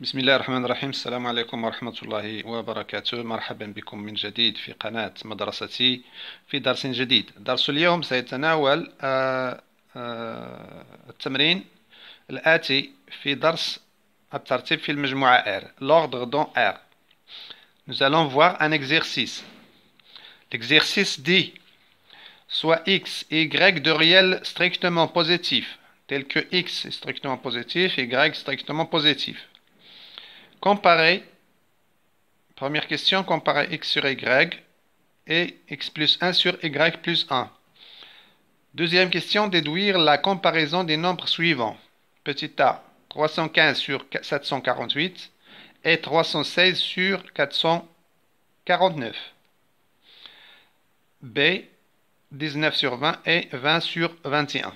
بسم الله الرحمن الرحيم السلام عليكم ورحمة الله وبركاته مرحبا بكم من جديد في قناة مدرستي في درس جديد درس اليوم سيتناول التمرين الآتي في درس الترتيب في المجموعة R l'ordre dans R Nous allons voir un exercice L'exercice dit soit x et y de réels strictement positifs, tels que x est strictement positif, et y strictement positif. Comparer, première question, comparer x sur y et x plus 1 sur y plus 1. Deuxième question, déduire la comparaison des nombres suivants. Petit a, 315 sur 748 et 316 sur 449. B, 19 sur 20 et 20 sur 21.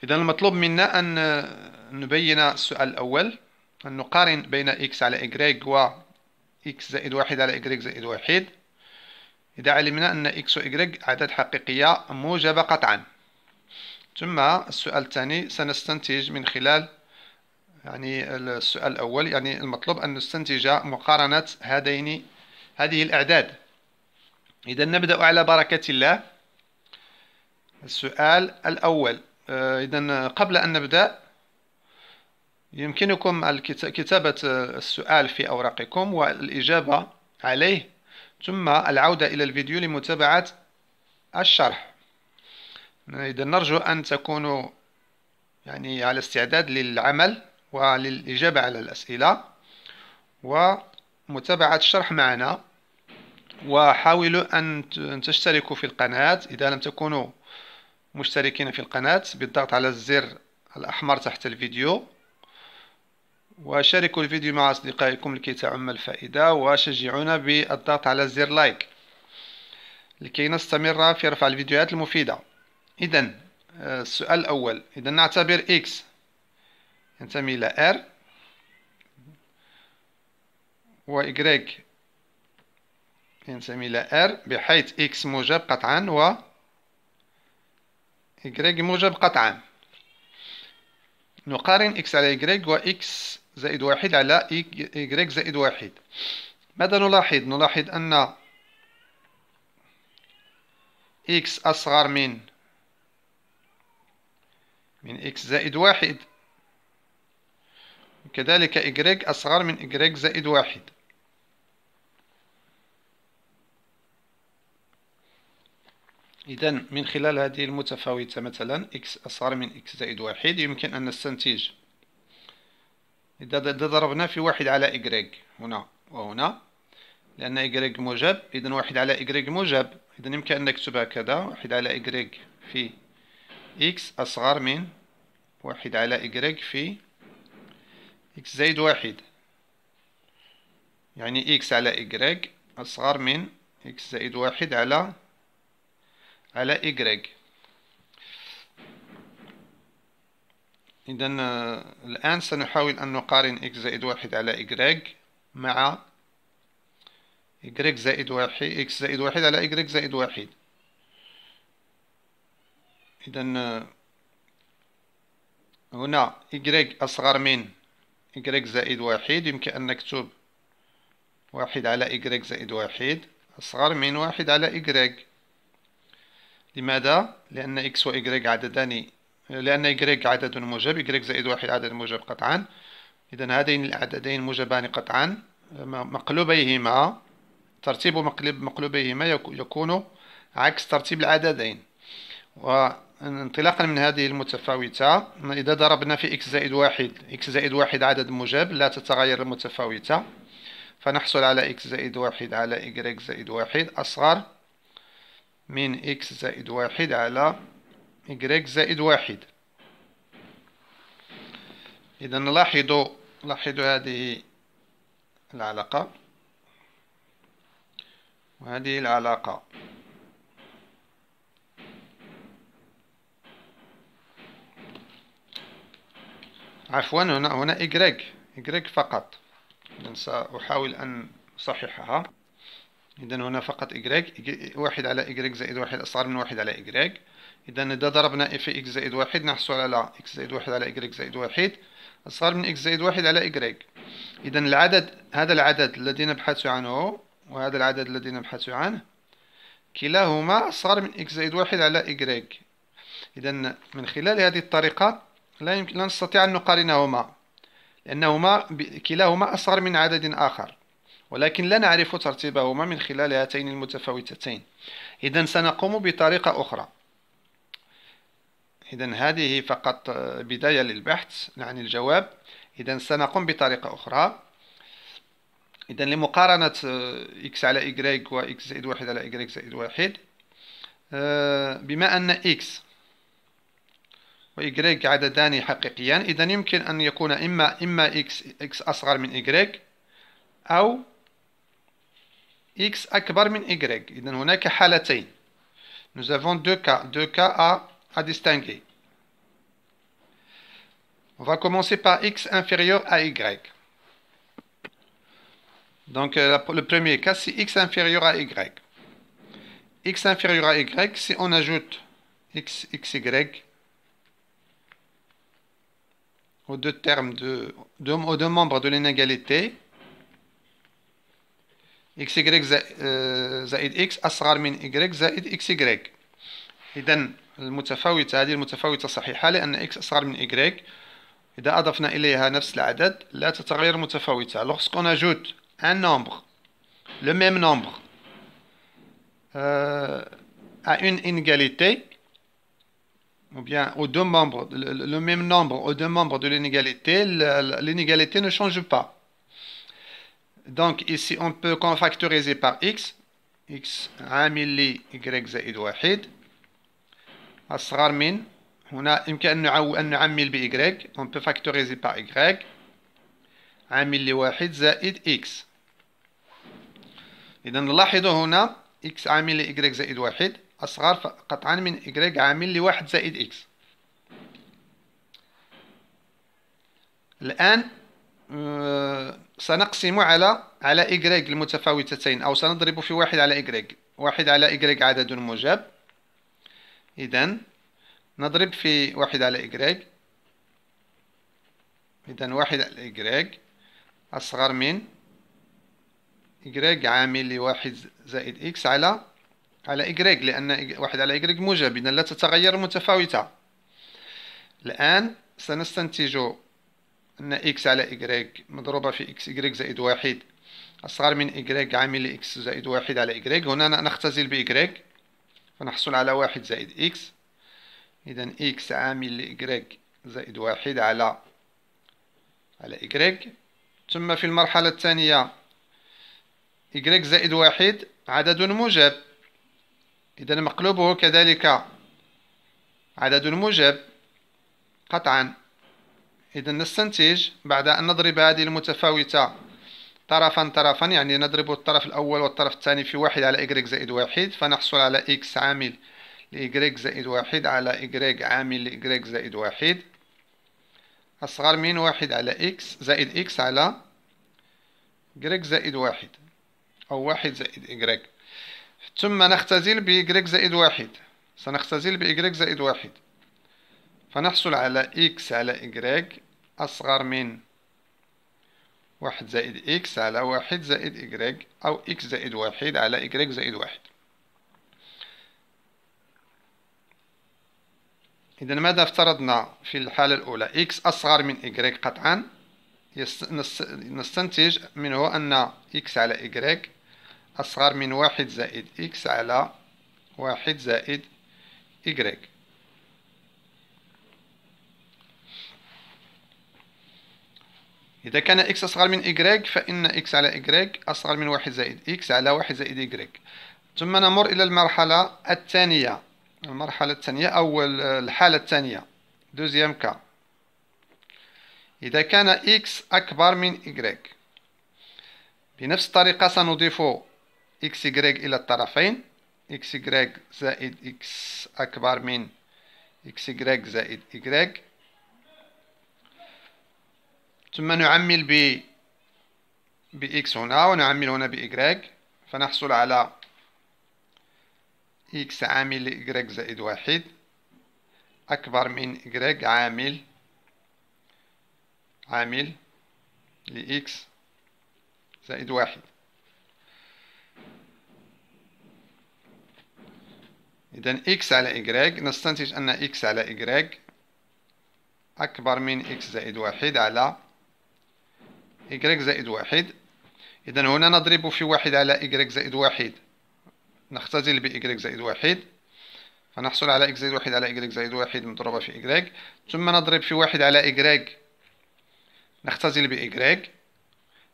Et إذا المطلوب منا أن نبين السؤال الأول أن نقارن بين x على y و x زائد واحد على y زائد واحد إذا علمنا أن x و y أعداد حقيقية موجبة قطعا ثم السؤال الثاني سنستنتج من خلال يعني السؤال الأول يعني المطلوب أن نستنتج مقارنة هذين هذه الأعداد إذا نبدأ على بركة الله السؤال الأول آه، إذا قبل أن نبدأ يمكنكم كتابة آه، السؤال في أوراقكم والإجابة عليه ثم العودة إلى الفيديو لمتابعة الشرح إذا نرجو أن تكونوا يعني على استعداد للعمل وللإجابة على الأسئلة ومتابعة الشرح معنا وحاولوا أن تشتركوا في القناة إذا لم تكونوا مشتركين في القناة بالضغط على الزر الأحمر تحت الفيديو وشاركوا الفيديو مع أصدقائكم لكي تعم الفائدة وشجعونا بالضغط على زر لايك لكي نستمر في رفع الفيديوهات المفيدة إذا آه، السؤال الأول إذا نعتبر X ينتمي إلى R و Y ينتمي إلى R بحيث X موجب قطعا و Y موجب قطعا نقارن X على Y و X زائد واحد على y زائد واحد ماذا نلاحظ نلاحظ أن x أصغر من من x زائد واحد وكذلك y أصغر من y زائد واحد إذن من خلال هذه المتفاوتة مثلا x أصغر من x زائد واحد يمكن أن نستنتج إذا ضربنا في واحد على إيكغيك هنا وهنا لأن إيكغيك موجب إذا واحد على إيكغيك موجب إذا يمكن أن نكتب هكذا واحد على إيكغيك في إكس أصغر من واحد على إيكغيك في إكس زائد واحد يعني إكس على إيكغيك أصغر من إكس زائد واحد على على إيكغيك إذا آه، الآن سنحاول أن نقارن إكس زائد واحد على y مع y زائد واحد إكس زائد واحد على y زائد واحد إذا آه، هنا y أصغر من y زائد واحد يمكن أن نكتب واحد على y زائد واحد أصغر من واحد على y لماذا؟ لأن إكس y عددان لأن y عدد موجب y زائد واحد عدد موجب قطعا إذا هذين العددين موجبان قطعا مقلوبيهما ترتيب مقلب مقلوبيهما يكون عكس ترتيب العددين وانطلاقا من هذه المتفاوتة إذا ضربنا في x زائد واحد x زائد واحد عدد موجب لا تتغير المتفاوتة فنحصل على x زائد واحد على y زائد واحد أصغر من x زائد واحد على إيكغيك زائد واحد إذا لاحظوا لاحظوا هذه العلاقة وهذه العلاقة عفوا هنا هنا إجراك إجراك فقط إذا سأحاول أن أصححها إذا هنا فقط إيكغيك واحد على إيكغيك زائد واحد أصغر من واحد على إيكغيك إذا إذا ضربنا اف إكس زائد واحد نحصل على إكس زائد واحد على إكريك زائد واحد أصغر من إكس زائد واحد على إكريك إذا العدد هذا العدد الذي نبحث عنه وهذا العدد الذي نبحث عنه كلاهما أصغر من إكس زائد واحد على إكريك إذا من خلال هذه الطريقة لا, يمكن لا نستطيع أن نقارنهما لأنهما كلاهما أصغر من عدد آخر ولكن لا نعرف ترتيبهما من خلال هاتين المتفاوتتين إذا سنقوم بطريقة أخرى إذا هذه فقط بداية للبحث عن الجواب إذا سنقوم بطريقة أخرى إذا لمقارنة إكس على Y x زائد واحد على Y زائد واحد آه، بما أن إكس y عددان حقيقيان إذا يمكن أن يكون إما إما إكس x أصغر من y أو إكس أكبر من y إذا هناك حالتين nous avons deux cas deux cas à distinguer. On va commencer par x inférieur à y. Donc euh, le premier cas, c'est x inférieur à y. x inférieur à y, si on ajoute x, x y aux deux termes de, aux deux membres de l'inégalité, xy euh, z, x asra min y y et y. المتفاوتة هذه المتفاوتة صحيحة لأن x أصغر من إيكغيك إذا أضفنا إليها نفس العدد لا تتغير متفاوتة لوغسكون أجوت أن نومبغ لو ميم نومبغ أ أون إنيكاليتي أو بيان أو دو مومبغ لو ميم نومبغ أو دو مومبغ دو لينيكاليتي لينيكاليتي نو شونج با دونك إيسي أون بو كونفاكتوريزي باغ إكس إكس عامل لي Y زائد واحد أصغر من هنا يمكن أن, نعو... أن نعمل بإيكغيك أون بو فاكتوريزي با Y عامل لواحد زائد إكس إذا نلاحظوا هنا إكس عامل لإيكغيك زائد واحد أصغر قطعا من إيكغيك عامل لواحد زائد إكس الآن آه، سنقسم على على إيكغيك المتفاوتتين أو سنضرب في واحد على إيكغيك واحد على إيكغيك عدد موجب إذا نضرب في واحد على إيكغيك إذا واحد على إيكغيك أصغر من إيكغيك عامل لواحد زائد إكس على على إجراج لأن واحد على إيكغيك موجب إذا لا تتغير متفاوتة الآن سنستنتج أن إكس على إيكغيك مضروبة في إكس إجراج زائد واحد أصغر من إيكغيك عامل لإكس زائد واحد على إيكغيك هنا نختزل بإيكغيك فنحصل على واحد زائد إكس إذا إكس عامل لإكراك زائد واحد على على إكراك ثم في المرحلة الثانية إكراك زائد واحد عدد موجب إذا مقلوبه كذلك عدد موجب قطعا إذا نستنتج بعد أن نضرب هذه المتفاوتة طرفا طرفا يعني نضرب الطرف الأول والطرف الثاني في واحد على إيكغيك زائد واحد فنحصل على إكس عامل لإيكغيك زائد واحد على إيكغيك عامل لإيكغيك زائد واحد أصغر من واحد على إكس زائد إكس على إيكغيك زائد واحد أو واحد زائد إيكغيك ثم نختزل بإيكغيك زائد واحد سنختزل بإيكغيك زائد واحد فنحصل على إكس على إيكغيك أصغر من واحد زائد إكس على واحد زائد إجراج أو إكس زائد واحد على إجراج زائد واحد إذا ماذا افترضنا في الحالة الأولى إكس أصغر من إجراج قطعا نستنتج منه أن إكس على إجراج أصغر من واحد زائد إكس على واحد زائد إجراج إذا كان إكس أصغر من إيكغيك فإن إكس على إيكغيك أصغر من واحد زائد إكس على واحد زائد إيكغيك ثم نمر إلى المرحلة الثانية المرحلة الثانية أو الحالة الثانية دوزيام كا إذا كان إكس أكبر من إيكغيك بنفس الطريقة سنضيف إكس إيكغيك إلى الطرفين إكس إيكغيك زائد إكس أكبر من إكس إيكغيك زائد إيكغيك ثم نعمل ب بإكس هنا ونعمل هنا بإيكغيك فنحصل على إكس عامل لإيكغيك زائد واحد أكبر من إيكغيك عامل عامل لإكس زائد واحد إذا إكس على إيكغيك نستنتج أن إكس على إيكغيك أكبر من إكس زائد واحد على y زائد واحد إذا هنا نضرب في واحد على y زائد واحد نختزل ب y زائد واحد فنحصل على x زائد واحد على y زائد واحد مضروبة في y ثم نضرب في واحد على y نختزل ب y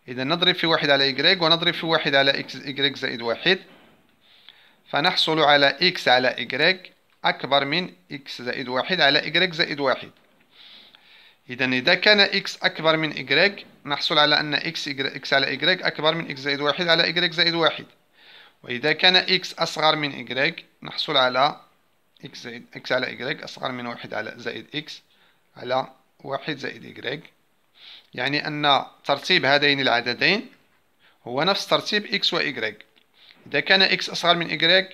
إذا نضرب في واحد على y ونضرب في واحد على x y زائد واحد فنحصل على x على y أكبر من x زائد واحد على y زائد واحد إذا إذا كان إكس أكبر من y نحصل على أن إكس x على y أكبر من إكس زائد واحد على y زائد واحد وإذا كان إكس أصغر من y نحصل على إكس زائد إكس على y أصغر من واحد على زائد إكس على واحد زائد y يعني أن ترتيب هذين العددين هو نفس ترتيب إكس y إذا كان إكس أصغر من y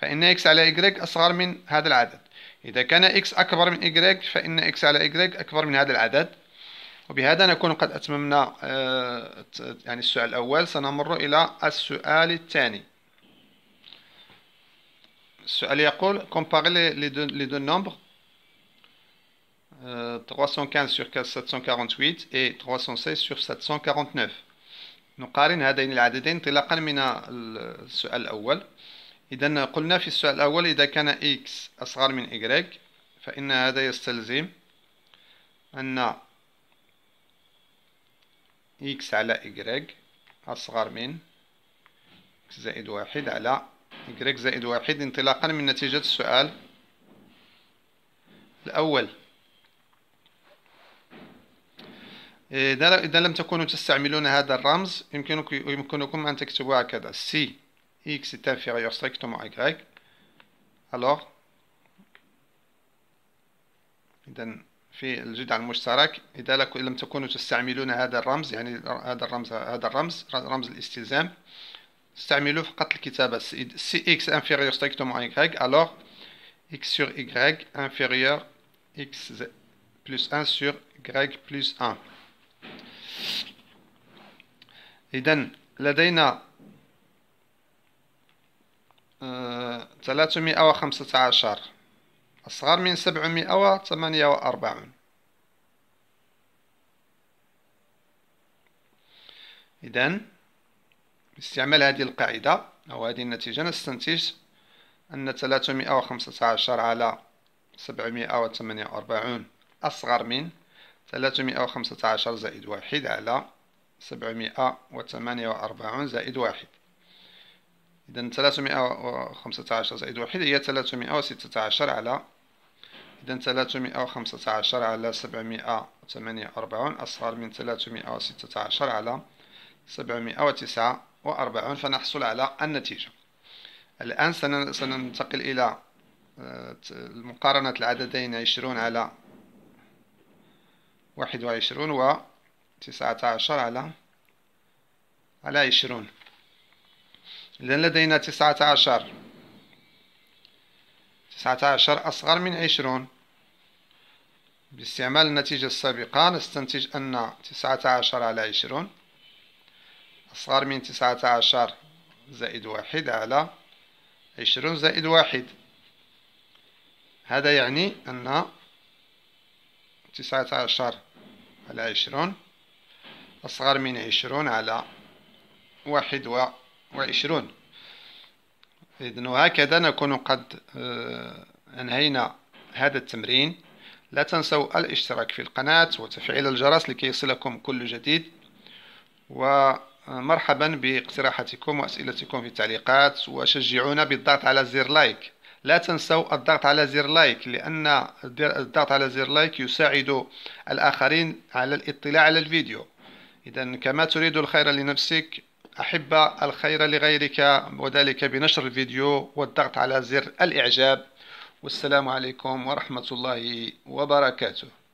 فإن إكس على y أصغر من هذا العدد إذا كان x أكبر من y فإن x على y أكبر من هذا العدد وبهذا نكون قد أتممنا آه، يعني السؤال الأول سنمر إلى السؤال الثاني السؤال يقول comparer les deux, les deux nombres 315 euh, sur 748 et 316 sur 749 نقارن هذين العددين انطلاقا من السؤال الأول إذا قلنا في السؤال الأول إذا كان x أصغر من y فإن هذا يستلزم أن x على y أصغر من x زائد واحد على y زائد واحد انطلاقا من نتيجة السؤال الأول إذا لم تكونوا تستعملون هذا الرمز يمكنكم أن تكتبوا هكذا C x est inférieur strictement à y, alors إذا في الجدع المشترك إذا لم تكونوا تستعملون هذا الرمز يعني هذا الرمز هذا الرمز رمز الاستلزام استعملوا فقط الكتابة سي إكس انفيريور strictement à Y ألوغ إكس سور Y انفيريور إكس بلس أن سور Y بلس أن إذا لدينا ثلاثمائة وخمسة عشر أصغر من سبعمائة وثمانية وأربعون إذن باستعمال هذه القاعدة أو هذه النتيجة نستنتج أن عشر على وأربعون أصغر من عشر زائد واحد على وأربعون زائد واحد إذا مئة وخمسة عشر زائد واحد هي مئة وستة عشر على إذا مئة وخمسة عشر على سبع مئة وثمانية وأربعون أصغر من مئة وستة عشر على سبع مئة وتسعة وأربعون فنحصل على النتيجة الآن سننتقل إلى آه، مقارنة العددين عشرون على واحد وعشرون وتسعة عشر على على عشرون إذن لدينا تسعة عشر تسعة عشر أصغر من عشرون باستعمال النتيجة السابقة نستنتج أن تسعة عشر على عشرون أصغر من تسعة عشر زائد واحد على عشرون زائد واحد هذا يعني أن تسعة عشر على عشرون أصغر من عشرون على واحد و وعشرون إذن وهكذا نكون قد آه، أنهينا هذا التمرين لا تنسوا الاشتراك في القناة وتفعيل الجرس لكي يصلكم كل جديد ومرحبا باقتراحاتكم وأسئلتكم في التعليقات وشجعونا بالضغط على زر لايك لا تنسوا الضغط على زر لايك لأن الضغط على زر لايك يساعد الآخرين على الاطلاع على الفيديو إذا كما تريد الخير لنفسك أحب الخير لغيرك وذلك بنشر الفيديو والضغط على زر الإعجاب والسلام عليكم ورحمة الله وبركاته